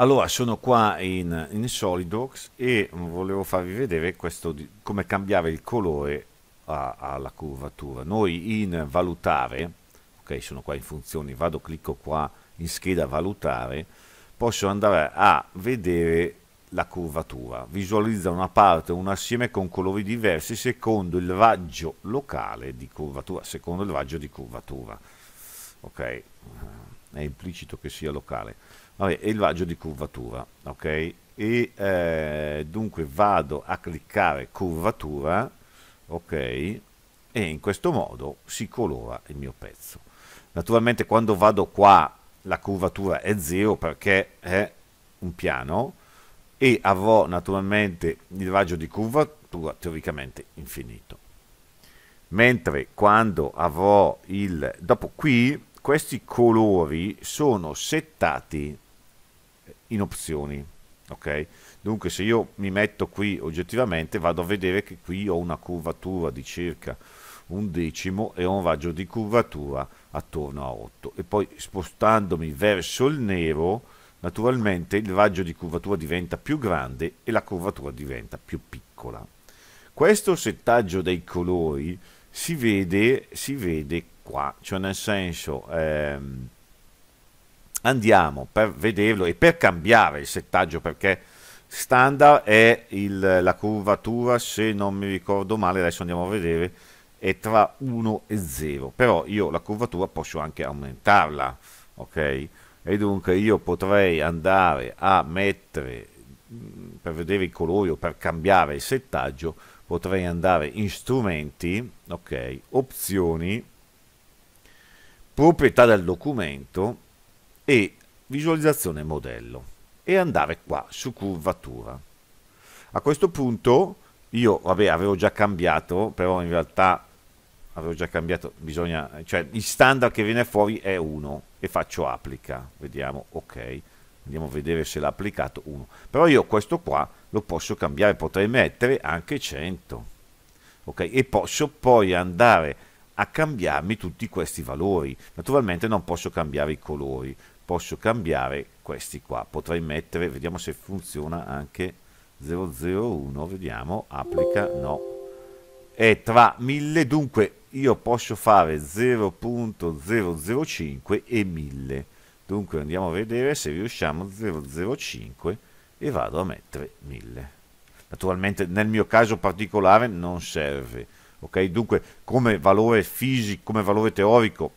Allora, sono qua in, in SolidWorks e volevo farvi vedere questo, come cambiare il colore a, alla curvatura. Noi in valutare, ok, sono qua in funzioni, vado, clicco qua in scheda valutare, posso andare a vedere la curvatura. Visualizza una parte, un assieme con colori diversi secondo il raggio locale di curvatura, secondo il raggio di curvatura ok? È implicito che sia locale. Vabbè, è il raggio di curvatura, ok? E eh, dunque vado a cliccare curvatura, ok? E in questo modo si colora il mio pezzo. Naturalmente quando vado qua la curvatura è 0 perché è un piano e avrò naturalmente il raggio di curvatura teoricamente infinito mentre quando avrò il dopo qui questi colori sono settati in opzioni ok dunque se io mi metto qui oggettivamente vado a vedere che qui ho una curvatura di circa un decimo e ho un raggio di curvatura attorno a 8 e poi spostandomi verso il nero naturalmente il raggio di curvatura diventa più grande e la curvatura diventa più piccola questo settaggio dei colori si vede, si vede qua, cioè nel senso ehm, andiamo per vederlo e per cambiare il settaggio perché standard è il, la curvatura se non mi ricordo male, adesso andiamo a vedere, è tra 1 e 0, però io la curvatura posso anche aumentarla, ok? E dunque io potrei andare a mettere mm, per vedere i colori o per cambiare il settaggio potrei andare in strumenti ok opzioni proprietà del documento e visualizzazione modello e andare qua su curvatura. A questo punto io, vabbè, avevo già cambiato, però in realtà avevo già cambiato, bisogna, cioè il standard che viene fuori è 1 e faccio applica, vediamo, ok, andiamo a vedere se l'ha applicato 1, però io questo qua lo posso cambiare, potrei mettere anche 100, ok, e posso poi andare a cambiarmi tutti questi valori. Naturalmente non posso cambiare i colori, posso cambiare questi qua. Potrei mettere, vediamo se funziona anche 001, vediamo, applica, no. E tra 1000, dunque io posso fare 0.005 e 1000. Dunque andiamo a vedere se riusciamo 005 e vado a mettere 1000. Naturalmente nel mio caso particolare non serve Okay? Dunque come valore fisico, come valore teorico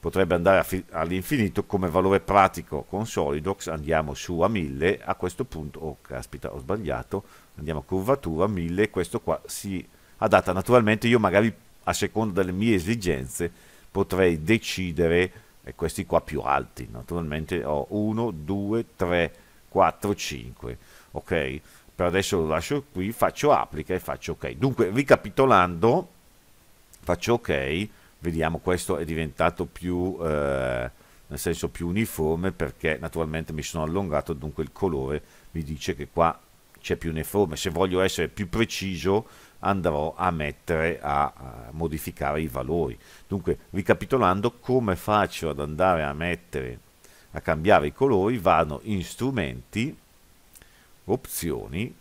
potrebbe andare all'infinito, come valore pratico con Solidox andiamo su a 1000, a questo punto, oh caspita ho sbagliato, andiamo a curvatura 1000, questo qua si adatta naturalmente, io magari a seconda delle mie esigenze potrei decidere e questi qua più alti naturalmente ho 1 2 3 4 5 ok per adesso lo lascio qui, faccio applica e faccio ok. Dunque, ricapitolando, faccio ok, vediamo questo è diventato più, eh, nel senso più uniforme perché naturalmente mi sono allungato, dunque il colore mi dice che qua c'è più uniforme. Se voglio essere più preciso andrò a mettere a, a modificare i valori. Dunque, ricapitolando, come faccio ad andare a mettere a cambiare i colori? Vado in strumenti, opzioni,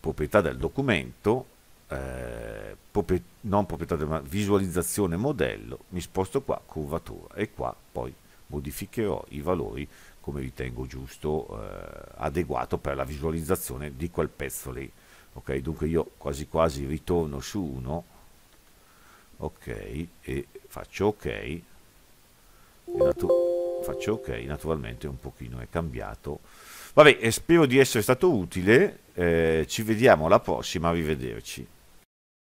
proprietà del documento, eh, proprietà, non proprietà del, visualizzazione modello, mi sposto qua, curvatura e qua poi modificherò i valori come ritengo giusto, eh, adeguato per la visualizzazione di quel pezzo lì. Ok, dunque io quasi quasi ritorno su 1, ok, e faccio ok, e la tua faccio ok, naturalmente un pochino è cambiato. Vabbè, spero di essere stato utile, eh, ci vediamo alla prossima, arrivederci.